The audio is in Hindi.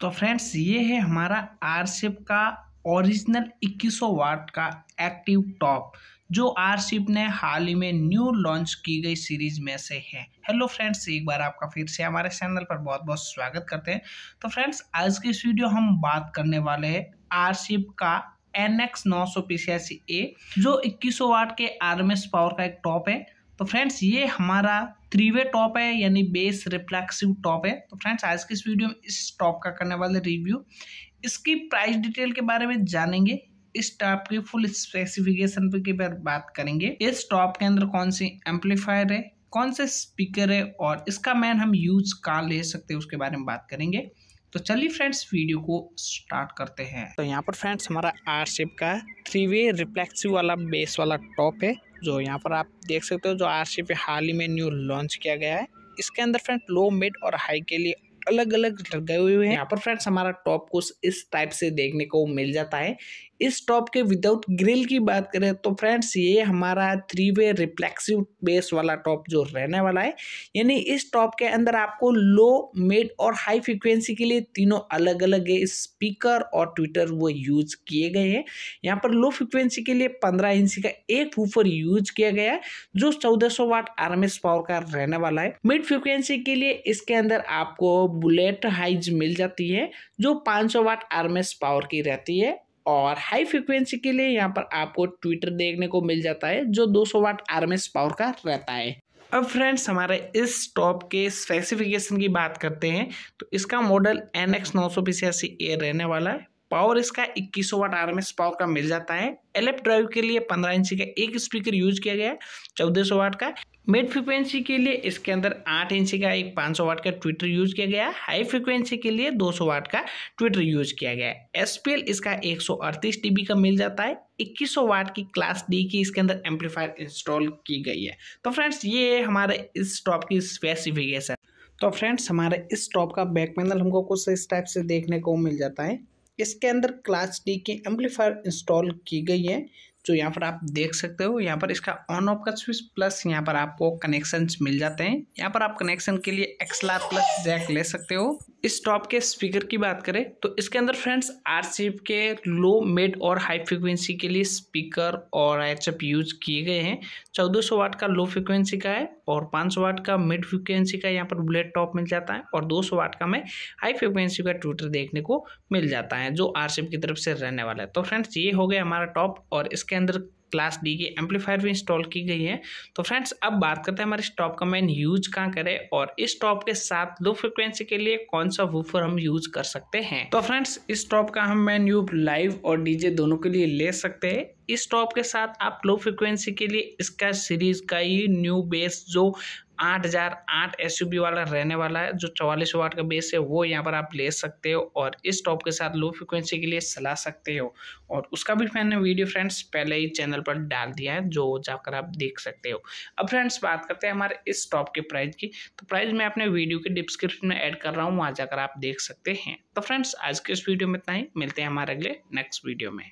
तो फ्रेंड्स ये है हमारा आर शेप का ओरिजिनल 2100 वाट का एक्टिव टॉप जो आर शिप ने हाल ही में न्यू लॉन्च की गई सीरीज में से है हेलो फ्रेंड्स एक बार आपका फिर से हमारे चैनल पर बहुत बहुत स्वागत करते हैं तो फ्रेंड्स आज की इस वीडियो हम बात करने वाले हैं आर शिप का एन एक्स नौ सौ ए जो इक्कीस सौ वाट के आर पावर का एक टॉप है तो फ्रेंड्स ये हमारा थ्रीवे टॉप है यानी बेस रिफ्लेक्सिव टॉप है तो फ्रेंड्स आज के इस वीडियो में इस टॉप का करने वाले रिव्यू इसकी प्राइस डिटेल के बारे में जानेंगे इस टॉप के फुल स्पेसिफिकेशन पर की बात करेंगे इस टॉप के अंदर कौन सी एम्पलीफायर है कौन से स्पीकर है और इसका मैन हम यूज कहाँ ले सकते हैं उसके बारे में बात करेंगे तो चलिए फ्रेंड्स वीडियो को स्टार्ट करते हैं तो यहाँ पर फ्रेंड्स हमारा आर शेप का थ्री वे रिफ्लेक्सिव वाला बेस वाला टॉप है जो यहाँ पर आप देख सकते हो जो आर शेप हाल ही में न्यू लॉन्च किया गया है इसके अंदर फ्रेंड लो मिड और हाई के लिए अलग अलग लगे हुए हैं यहाँ पर फ्रेंड्स हमारा टॉप कुछ इस टाइप से देखने को मिल जाता है इस टॉप के विदाउट ग्रिल की बात करें तो फ्रेंड्स ये हमारा थ्री वे रिफ्लेक्सिव बेस वाला टॉप जो रहने वाला है यानी इस टॉप के अंदर आपको लो मिड और हाई फ्रिक्वेंसी के लिए तीनों अलग अलग स्पीकर और ट्विटर वो यूज किए गए हैं यहाँ पर लो फ्रिक्वेंसी के लिए पंद्रह इंच का एक वूफर यूज किया गया है जो चौदह सौ वाट आर पावर का रहने वाला है मिड फ्रिक्वेंसी के लिए इसके अंदर आपको बुलेट हाइज मिल जाती है जो 500 सौ वाट आरमेस पावर की रहती है और हाई फ्रिक्वेंसी के लिए यहाँ पर आपको ट्विटर देखने को मिल जाता है जो 200 सौ वाट आरमेस पावर का रहता है अब फ्रेंड्स हमारे इस टॉप के स्पेसिफिकेशन की बात करते हैं तो इसका मॉडल एन एक्स नौ सौ पिचासी ए रहने वाला है पावर इसका 2100 वाट आरएमएस पावर का मिल जाता है एलएफ ड्राइव के लिए 15 इंच का एक स्पीकर यूज किया गया है चौदह वाट का मिड फ्रिक्वेंसी के लिए इसके अंदर आठ इंची का एक पाँच सौ वाट का ट्विटर यूज किया गया है हाई फ्रिक्वेंसी के लिए दो सौ वाट का ट्विटर यूज किया गया है एस इसका 138 डीबी का मिल जाता है इक्कीस सौ वाट की क्लास डी की इसके अंदर एम्पलीफायर इंस्टॉल की गई है तो फ्रेंड्स ये है हमारे इस टॉप की स्पेसिफिकेशन तो फ्रेंड्स हमारे इस टॉप का बैक पैनल हमको कुछ इस टाइप से देखने को मिल जाता है इसके अंदर क्लास डी की एम्पलीफायर इंस्टॉल की गई है जो यहाँ पर आप देख सकते हो यहाँ पर इसका ऑन ऑफ का स्विच प्लस यहाँ पर आपको कनेक्शंस मिल जाते हैं यहाँ पर आप कनेक्शन के लिए एक्सला प्लस जैक ले सकते हो इस टॉप के स्पीकर की बात करें तो इसके अंदर फ्रेंड्स आर शेप के लो मिड और हाई फ्रिक्वेंसी के लिए स्पीकर और एच यूज किए गए हैं चौदह सौ वाट का लो फ्रिक्वेंसी का है और पाँच सौ वाट का मिड फ्रिक्वेंसी का यहाँ पर बुलेट टॉप मिल जाता है और दो सौ वाट का हमें हाई फ्रिक्वेंसी का ट्विटर देखने को मिल जाता है जो आर सीप की तरफ से रहने वाला है तो फ्रेंड्स ये हो गया हमारा टॉप और इसके अंदर क्लास डी की एम्पलीफायर भी इंस्टॉल की गई है तो फ्रेंड्स अब बात करते हैं हमारे स्टॉप का मैन यूज कहाँ करें और इस स्टॉप के साथ लो फ्रिक्वेंसी के लिए कौन सा वूफर हम यूज कर सकते हैं तो फ्रेंड्स इस स्टॉप का हम मैन यू लाइव और डीजे दोनों के लिए ले सकते हैं इस टॉप के साथ आप लो फ्रिक्वेंसी के लिए इसका सीरीज का ही न्यू बेस जो आठ हज़ार आठ एस वाला रहने वाला है जो चवालीस वाट का बेस है वो यहाँ पर आप ले सकते हो और इस टॉप के साथ लो फ्रिक्वेंसी के लिए सला सकते हो और उसका भी मैंने वीडियो फ्रेंड्स पहले ही चैनल पर डाल दिया है जो जाकर आप देख सकते हो अब फ्रेंड्स बात करते हैं हमारे इस टॉप के प्राइस की तो प्राइस मैं अपने वीडियो के डिस्क्रिप्शन में ऐड कर रहा हूँ वहाँ जाकर आप देख सकते हैं तो फ्रेंड्स आज के इस वीडियो में इतना ही मिलते हैं हमारे अगले नेक्स्ट वीडियो में